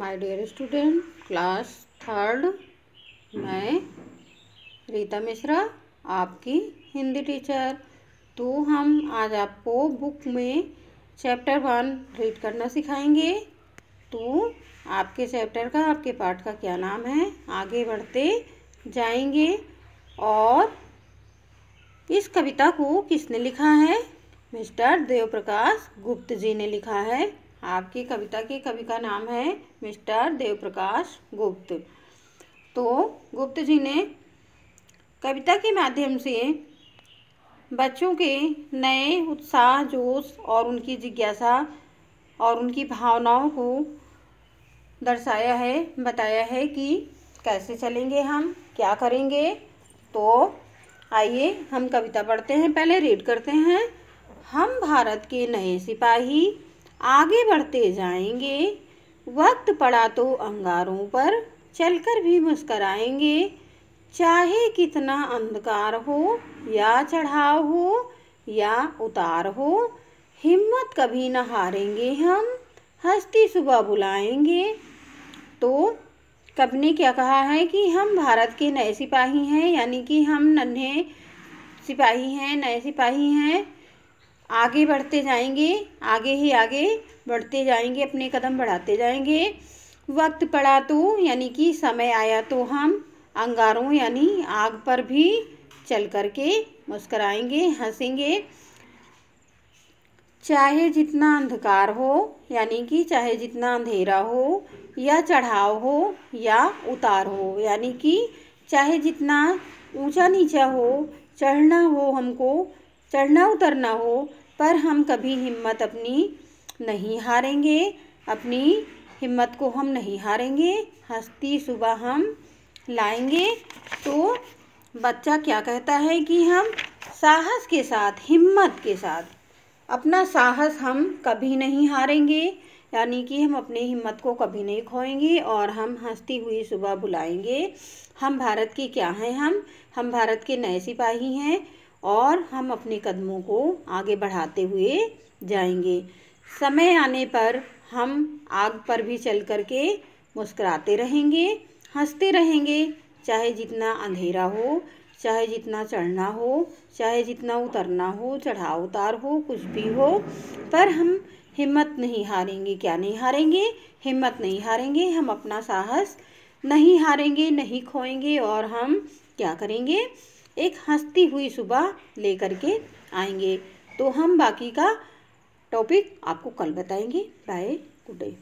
my dear student class third मैं रीता मिश्रा आपकी Hindi teacher तो हम आज आपको बुक में चैप्टर वन रीड करना सिखाएंगे तो आपके चैप्टर का आपके पाठ का क्या नाम है आगे बढ़ते जाएंगे और इस कविता को किसने लिखा है मिस्टर देवप्रकाश गुप्त जी ने लिखा है आपकी कविता के कवि का नाम है मिस्टर देवप्रकाश गुप्त तो गुप्त जी ने कविता के माध्यम से बच्चों के नए उत्साह जोश और उनकी जिज्ञासा और उनकी भावनाओं को दर्शाया है बताया है कि कैसे चलेंगे हम क्या करेंगे तो आइए हम कविता पढ़ते हैं पहले रीड करते हैं हम भारत के नए सिपाही आगे बढ़ते जाएंगे वक्त पड़ा तो अंगारों पर चलकर भी मुस्कराएंगे चाहे कितना अंधकार हो या चढ़ाव हो या उतार हो हिम्मत कभी न हारेंगे हम हस्ती सुबह बुलाएंगे तो कब ने क्या कहा है कि हम भारत के नए सिपाही हैं यानी कि हम नन्हे सिपाही हैं नए सिपाही हैं आगे बढ़ते जाएंगे आगे ही आगे बढ़ते जाएंगे अपने कदम बढ़ाते जाएंगे वक्त पड़ा तो यानी कि समय आया तो हम अंगारों यानी आग पर भी चल करके मुस्कराएंगे हंसेंगे चाहे जितना अंधकार हो यानी कि चाहे जितना अंधेरा हो या चढ़ाव हो या उतार हो यानी कि चाहे जितना ऊंचा नीचा हो चढ़ना हो हमको चढ़ना उतरना हो पर हम कभी हिम्मत अपनी नहीं हारेंगे अपनी हिम्मत को हम नहीं हारेंगे हस्ती सुबह हम लाएंगे तो बच्चा क्या कहता है कि हम साहस के साथ हिम्मत के साथ अपना साहस हम कभी नहीं हारेंगे यानी कि हम अपनी हिम्मत को कभी नहीं खोएंगे और हम हंसती हुई सुबह बुलाएंगे हम भारत के क्या हैं हम हम भारत के नए सिपाही हैं और हम अपने कदमों को आगे बढ़ाते हुए जाएंगे समय आने पर हम आग पर भी चल कर के मुस्कराते रहेंगे हंसते रहेंगे चाहे जितना अंधेरा हो चाहे जितना चढ़ना हो चाहे जितना उतरना हो चढ़ाव उतार हो कुछ भी हो पर हम हिम्मत नहीं हारेंगे क्या नहीं हारेंगे हिम्मत नहीं हारेंगे हम अपना साहस नहीं हारेंगे नहीं खोएंगे और हम क्या करेंगे एक हंसती हुई सुबह लेकर के आएंगे तो हम बाकी का टॉपिक आपको कल बताएंगे बाय गुड डे